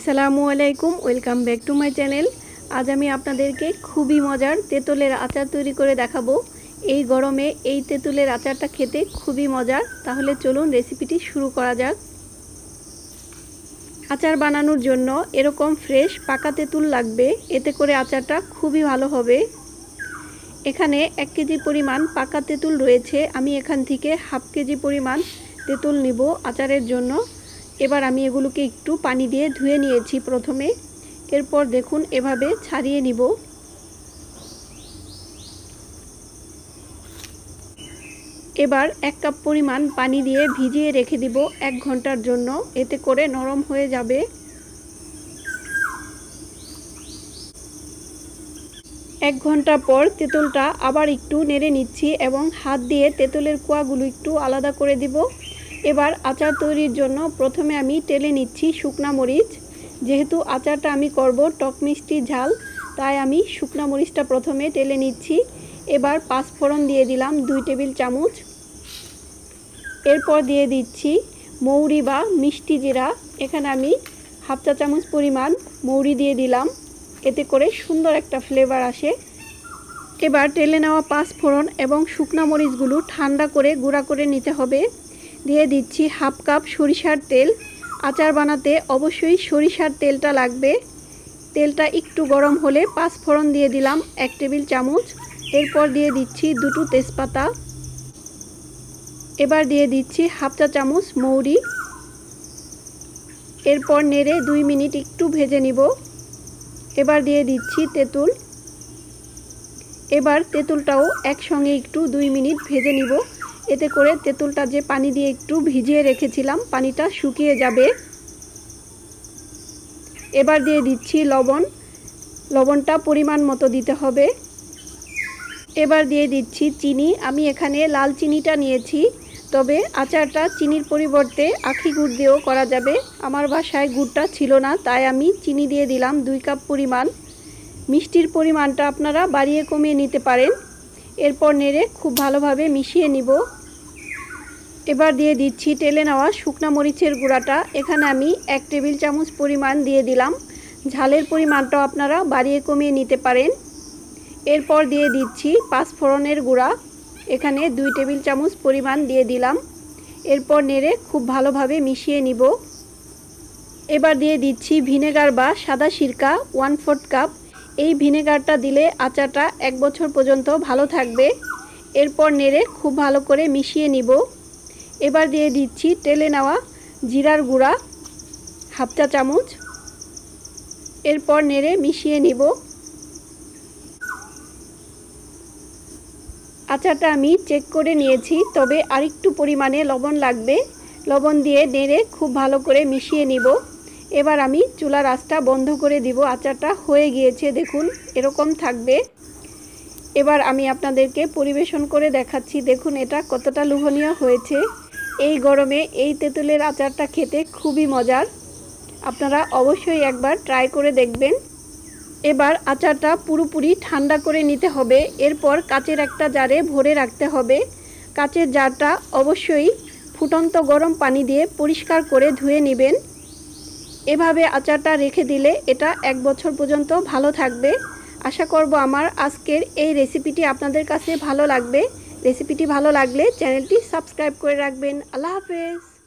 আসসালামু আলাইকুম welcome back to my channel আজ আমি আপনাদেরকে খুবই মজার তেঁতুলের আচার তৈরি করে দেখাবো এই গরমে এই তেঁতুলের আচারটা খেতে খুবই মজার তাহলে চলুন রেসিপিটি শুরু করা যাক আচার বানানোর জন্য এরকম ফ্রেশ পাকা তেঁতুল লাগবে এতে করে আচারটা খুবই ভালো হবে এখানে এক কেজি পরিমাণ পাকা তেঁতুল রয়েছে আমি এখান থেকে হাফ কেজি পরিমাণ তেঁতুল নিব আচারের জন্য এবার আমি এগুলোকে একটু পানি দিয়ে ধুয়ে নিয়েছি প্রথমে এরপর দেখুন এভাবে ছাড়িয়ে নিব এবার এক কাপ পরিমাণ পানি দিয়ে ভিজিয়ে রেখে দিব এক ঘন্টার জন্য এতে করে নরম হয়ে যাবে এক ঘন্টা পর তেঁতুলটা আবার একটু নেড়ে নিচ্ছি এবং হাত দিয়ে তেঁতুলের কুয়াগুলো একটু আলাদা করে দিব এবার আচার তৈরির জন্য প্রথমে আমি টেলে নিচ্ছি শুকনা মরিচ যেহেতু আচারটা আমি করব টক মিষ্টি ঝাল তাই আমি শুকনা মরিচটা প্রথমে টেলে নিচ্ছি এবার পাঁচফোড়ন দিয়ে দিলাম দুই টেবিল চামচ এরপর দিয়ে দিচ্ছি মৌরি বা মিষ্টি জিরা এখানে আমি হাফ চা চামচ পরিমাণ মৌরি দিয়ে দিলাম এতে করে সুন্দর একটা ফ্লেভার আসে এবার টেলে নেওয়া পাঁচ ফোড়ন এবং শুকনা মরিচগুলো ঠান্ডা করে গুঁড়া করে নিতে হবে দিয়ে দিচ্ছি হাফ কাপ সরিষার তেল আচার বানাতে অবশ্যই সরিষার তেলটা লাগবে তেলটা একটু গরম হলে পাঁচ ফোড়ন দিয়ে দিলাম এক টেবিল চামচ এরপর দিয়ে দিচ্ছি দুটো তেজপাতা এবার দিয়ে দিচ্ছি হাফ চা চামচ মৌরি এরপর নেড়ে দুই মিনিট একটু ভেজে নিব এবার দিয়ে দিচ্ছি তেঁতুল এবার তেঁতুলটাও একসঙ্গে একটু দুই মিনিট ভেজে নিব এতে করে তেঁতুলটা যে পানি দিয়ে একটু ভিজিয়ে রেখেছিলাম পানিটা শুকিয়ে যাবে এবার দিয়ে দিচ্ছি লবণ লবণটা পরিমাণ মতো দিতে হবে এবার দিয়ে দিচ্ছি চিনি আমি এখানে লাল চিনিটা নিয়েছি তবে আচারটা চিনির পরিবর্তে আখি গুড় দিয়েও করা যাবে আমার বাসায় গুড়টা ছিল না তাই আমি চিনি দিয়ে দিলাম দুই কাপ পরিমাণ মিষ্টির পরিমাণটা আপনারা বাড়িয়ে কমিয়ে নিতে পারেন এরপর নেড়ে খুব ভালোভাবে মিশিয়ে নিব এবার দিয়ে দিচ্ছি টেলে নেওয়া শুকনা মরিচের গুঁড়াটা এখানে আমি এক টেবিল চামচ পরিমাণ দিয়ে দিলাম ঝালের পরিমাণটাও আপনারা বাড়িয়ে কমিয়ে নিতে পারেন এরপর দিয়ে দিচ্ছি পাঁচফোড়নের গুঁড়া এখানে দুই টেবিল চামচ পরিমাণ দিয়ে দিলাম এরপর নেড়ে খুব ভালোভাবে মিশিয়ে নিব এবার দিয়ে দিচ্ছি ভিনেগার বা সাদা সিরকা ওয়ান ফোর্থ কাপ এই ভিনেগারটা দিলে আচারটা এক বছর পর্যন্ত ভালো থাকবে এরপর নেড়ে খুব ভালো করে মিশিয়ে নিব এবার দিয়ে দিচ্ছি টেলে নেওয়া জিরার গুঁড়া হাফ চা চামচ এরপর নেড়ে মিশিয়ে নিব আচারটা আমি চেক করে নিয়েছি তবে আরেকটু পরিমাণে লবণ লাগবে লবণ দিয়ে নেড়ে খুব ভালো করে মিশিয়ে নিব এবার আমি চুলা রাস্তা বন্ধ করে দিব আচারটা হয়ে গিয়েছে দেখুন এরকম থাকবে এবার আমি আপনাদেরকে পরিবেশন করে দেখাচ্ছি দেখুন এটা কতটা লোভনীয় হয়েছে এই গরমে এই তেঁতুলের আচারটা খেতে খুবই মজার আপনারা অবশ্যই একবার ট্রাই করে দেখবেন এবার আচারটা পুরোপুরি ঠান্ডা করে নিতে হবে এরপর কাচের একটা জারে ভরে রাখতে হবে কাচের জারটা অবশ্যই ফুটন্ত গরম পানি দিয়ে পরিষ্কার করে ধুয়ে নেবেন এভাবে আচারটা রেখে দিলে এটা এক বছর পর্যন্ত ভালো থাকবে আশা করব আমার আজকের এই রেসিপিটি আপনাদের কাছে ভালো লাগবে রেসিপিটি ভালো লাগলে চ্যানেলটি সাবস্ক্রাইব করে রাখবেন আল্লাহ হাফেজ